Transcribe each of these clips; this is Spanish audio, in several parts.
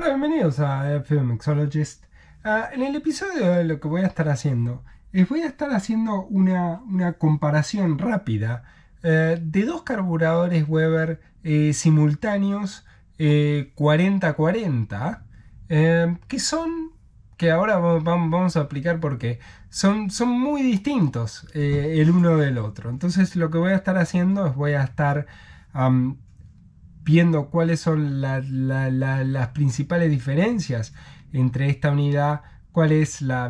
Hola, bienvenidos a Filmexologist. Ah, en el episodio de lo que voy a estar haciendo es voy a estar haciendo una, comparación rápida eh, de dos carburadores Weber eh, simultáneos 40-40 eh, que son que ahora vamos a aplicar porque son, son muy distintos el uno del otro. Entonces lo que voy a estar haciendo es voy a estar viendo cuáles son las principales diferencias entre esta unidad, cuál es la,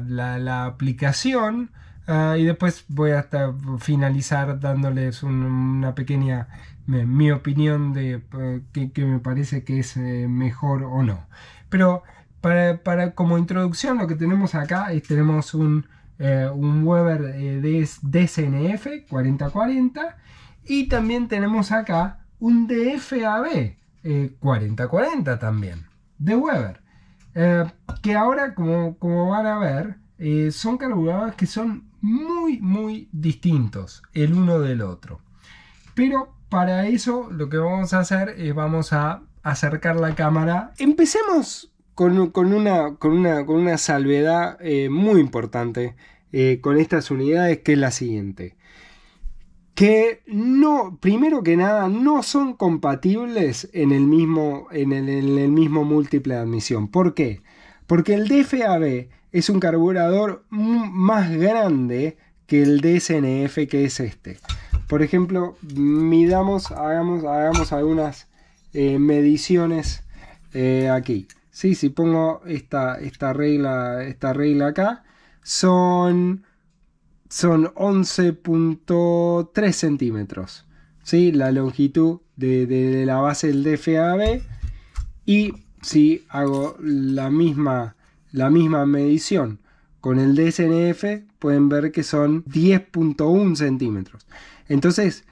aplicación. Ah, y después voy hasta finalizar dándoles una pequeña mi, opinión de eh, qué que, me parece que es eh, mejor o no. Pero para, como introducción lo que tenemos acá es tenemos un, eh, Weber de DCNF 4040 y también tenemos acá un DFAB eh, 4040 también, de Weber, eh, que ahora, como, como, van a ver, eh, son carburadores que son muy, muy distintos el uno del otro. Pero para eso lo que vamos a hacer es vamos a acercar la cámara. Empecemos con, con, una, con, una, con una, salvedad eh, muy importante con estas unidades, que es la siguiente que no, primero que nada, no son compatibles en el mismo, en el, mismo múltiple de admisión. ¿Por qué? Porque el DFAB es un carburador más grande que el DSNF, que es este. Por ejemplo, midamos, hagamos, hagamos algunas eh, mediciones eh, aquí. Sí, si pongo esta, esta, regla, esta regla acá, son son 11.3 centímetros. La longitud de, la base del DFAB. Y si hago la misma, la misma medición con el DSNF, pueden ver que son 10.1 centímetros. Entonces,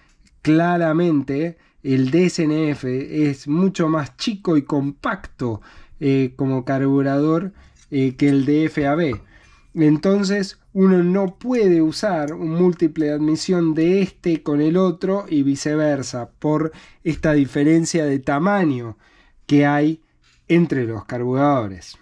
claramente el DSNF es mucho más chico y compacto eh, como carburador eh, que el DFAB. Entonces uno no puede usar un múltiple de admisión de este con el otro y viceversa por esta diferencia de tamaño que hay entre los carburadores.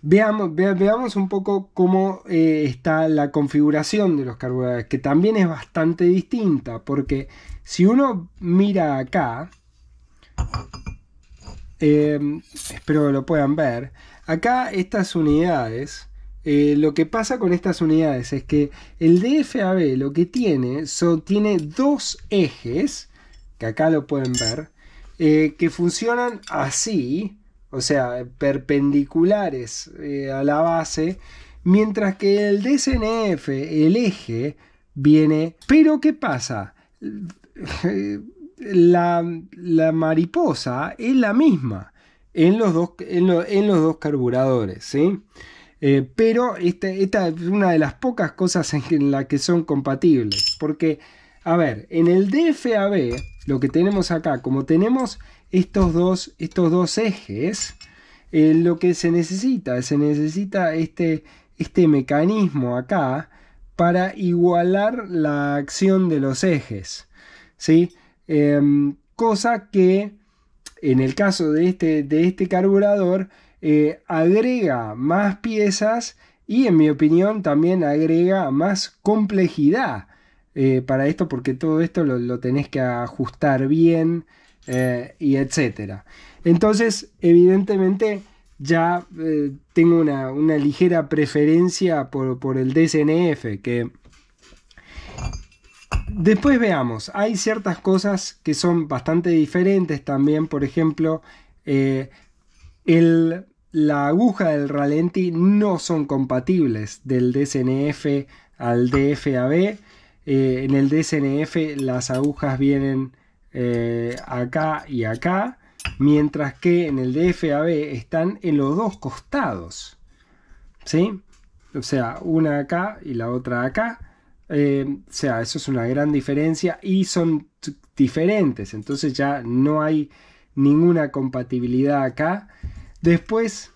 Veamos, veamos un poco cómo eh, está la configuración de los carburadores, que también es bastante distinta, porque si uno mira acá, eh, espero que lo puedan ver, Acá estas unidades, eh, lo que pasa con estas unidades es que el DFAB lo que tiene tiene dos ejes, que acá lo pueden ver, eh, que funcionan así, o sea, perpendiculares eh, a la base, mientras que el DCNF, el eje, viene... Pero ¿qué pasa? la mariposa es la misma en los dos, en, los dos carburadores. ¿sí? Eh, pero este, esta, es una de las pocas cosas en las que son compatibles. Porque, a ver, en el DFAB, lo que tenemos acá, como tenemos estos dos, estos dos ejes, eh, lo que se necesita, se necesita este, este mecanismo acá para igualar la acción de los ejes. ¿sí? Em, cosa que en el caso de este, de este carburador, eh, agrega más piezas y en mi opinión también agrega más complejidad eh, para esto porque todo esto lo, tenés que ajustar bien eh, y etcétera. Entonces, evidentemente ya tengo una, ligera preferencia por, por el DSNF que Después veamos, hay ciertas cosas que son bastante diferentes también, por ejemplo, eh, la aguja del ralenti no son compatibles del DSNF al DFAB. Eh, en el DSNF las agujas vienen eh, acá y acá, mientras que en el DFAB están en los dos costados. ¿Sí? O sea, una acá y la otra acá. Eh, o sea, eso es una gran diferencia y son diferentes, entonces ya no hay ninguna compatibilidad acá. Después,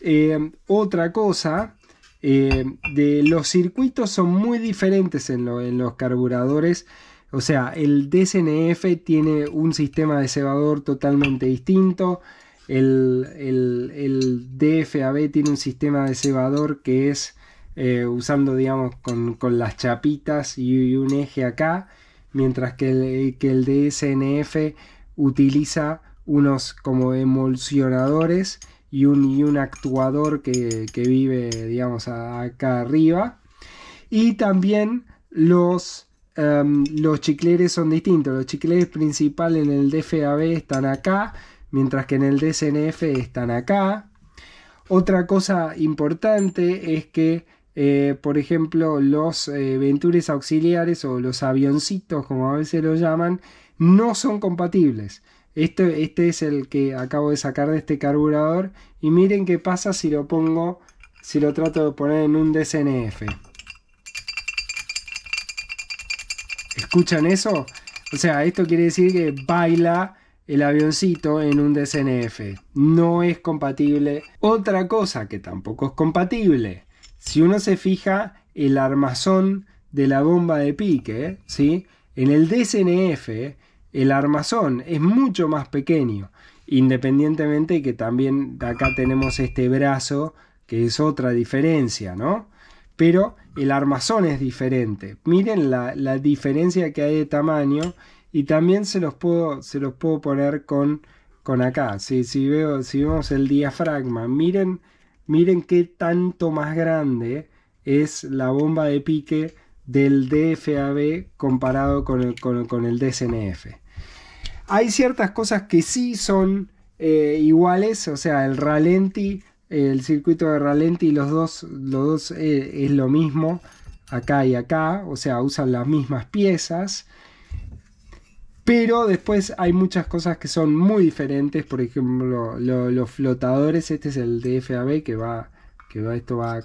eh, otra cosa, eh, de los circuitos son muy diferentes en, los carburadores. O sea, el DCNF tiene un sistema de cebador totalmente distinto. El, el, DFAB tiene un sistema de cebador que es eh, usando digamos con, las chapitas y, un eje acá, mientras que el, que el DSNF utiliza unos como emulsionadores y un, un actuador que, vive digamos acá arriba y también los em, los chicleres son distintos. Los chicleres principales en el DFAB están acá, mientras que en el DSNF están acá. Otra cosa importante es que eh, por ejemplo, los eh, Ventures auxiliares o los avioncitos, como a veces lo llaman, no son compatibles. Este, este es el que acabo de sacar de este carburador. Y miren qué pasa si lo pongo, si lo trato de poner en un DCNF. ¿Escuchan eso? O sea, esto quiere decir que baila el avioncito en un DCNF. No es compatible. Otra cosa que tampoco es compatible si uno se fija el armazón de la bomba de pique, ¿sí? en el DSNF el armazón es mucho más pequeño, independientemente que también acá tenemos este brazo, que es otra diferencia, ¿no? Pero el armazón es diferente. Miren la, la diferencia que hay de tamaño y también se los puedo, se los puedo poner con, con acá. sí si, veo, si vemos el diafragma, miren Miren qué tanto más grande es la bomba de pique del DFAB comparado con el, con, el DSNF. Hay ciertas cosas que sí son eh, iguales, o sea, el ralenti, el circuito de ralenti, los dos, los dos eh, es lo mismo acá y acá, o sea, usan las mismas piezas. Pero después hay muchas cosas que son muy diferentes. Por ejemplo, los flotadores. Este es el DFAB que va. Que va, esto va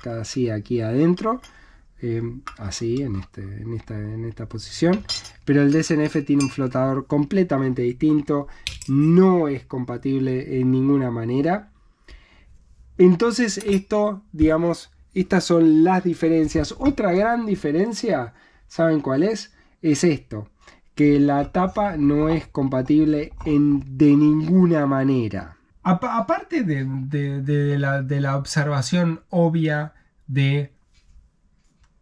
aquí adentro. Eh, así, en, este, en, esta, en esta posición. Pero el DSNF tiene un flotador completamente distinto. No es compatible en ninguna manera. Entonces, esto, digamos, estas son las diferencias. Otra gran diferencia, ¿saben cuál es? Es esto que la tapa no es compatible en, de ninguna manera. aparte de, la, observación obvia de,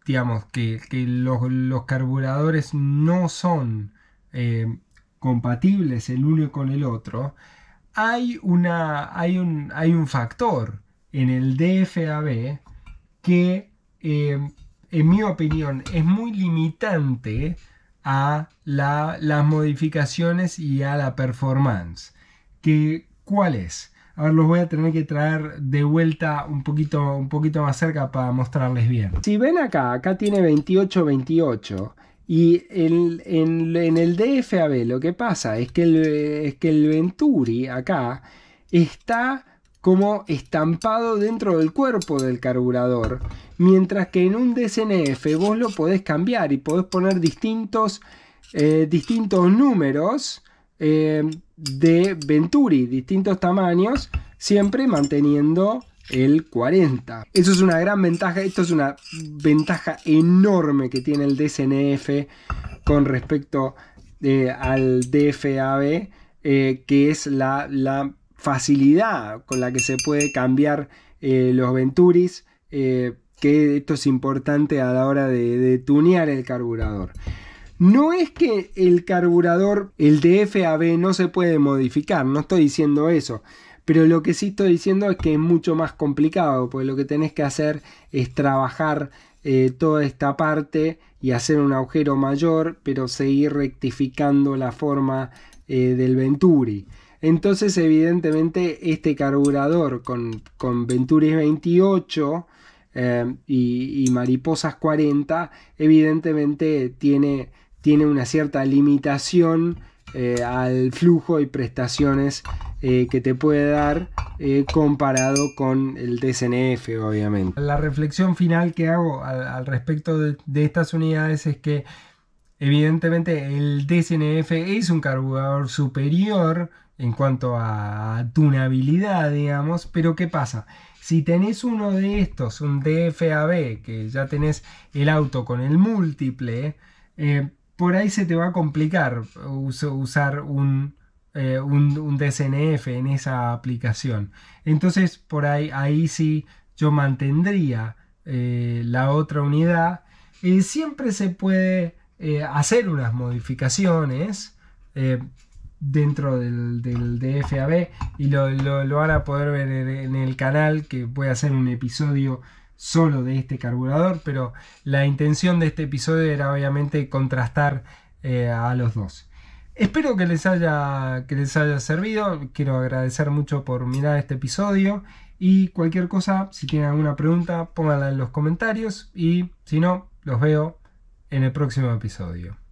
digamos, que, los, carburadores no son eh, compatibles el uno con el otro, hay, una, hay, un, hay un factor en el DFAB que, eh, en mi opinión, es muy limitante a las modificaciones y a la performance. Que, ¿Cuál es? A ver, los voy a tener que traer de vuelta un poquito, un poquito más cerca para mostrarles bien. Si ven acá, acá tiene 28, 28. Y en, el DFAB lo que pasa es que es que el Venturi acá está como estampado dentro del cuerpo del carburador, mientras que en un DCNF vos lo podés cambiar y podés poner distintos, eh, distintos números eh, de Venturi, distintos tamaños, siempre manteniendo el 40. Eso es una gran ventaja, esto es una ventaja enorme que tiene el DCNF con respecto eh, al DFAB, que es la facilidad con la que se puede cambiar eh, los Venturis, eh, que esto es importante a la hora de, tunear el carburador. No es que el carburador, el DFAB, no se puede modificar, no estoy diciendo eso. Pero lo que sí estoy diciendo es que es mucho más complicado, porque lo que tenés que hacer es trabajar eh, toda esta parte y hacer un agujero mayor, pero seguir rectificando la forma del Venturi. Entonces, evidentemente, este carburador con, con Venturis 28 em, y, Mariposas 40, evidentemente tiene, una cierta limitación eh, al flujo y prestaciones eh, que te puede dar eh, comparado con el DCNF, obviamente. La reflexión final que hago al, respecto de, de estas unidades es que evidentemente el DCNF es un carburador superior en cuanto a tunabilidad, digamos, pero ¿qué pasa? Si tenés uno de estos, un DFAB, que ya tenés el auto con el múltiple, eh, por ahí se te va a complicar usar un, eh, en esa aplicación. Entonces, por ahí, ahí sí yo mantendría eh, la otra unidad. siempre se puede hacer unas modificaciones dentro del, DFAB y lo, van a poder ver en el canal que voy a hacer un episodio solo de este carburador pero la intención de este episodio era obviamente contrastar eh, a los dos espero que les haya que les haya servido quiero agradecer mucho por mirar este episodio y cualquier cosa si tienen alguna pregunta pónganla en los comentarios y si no los veo en el próximo episodio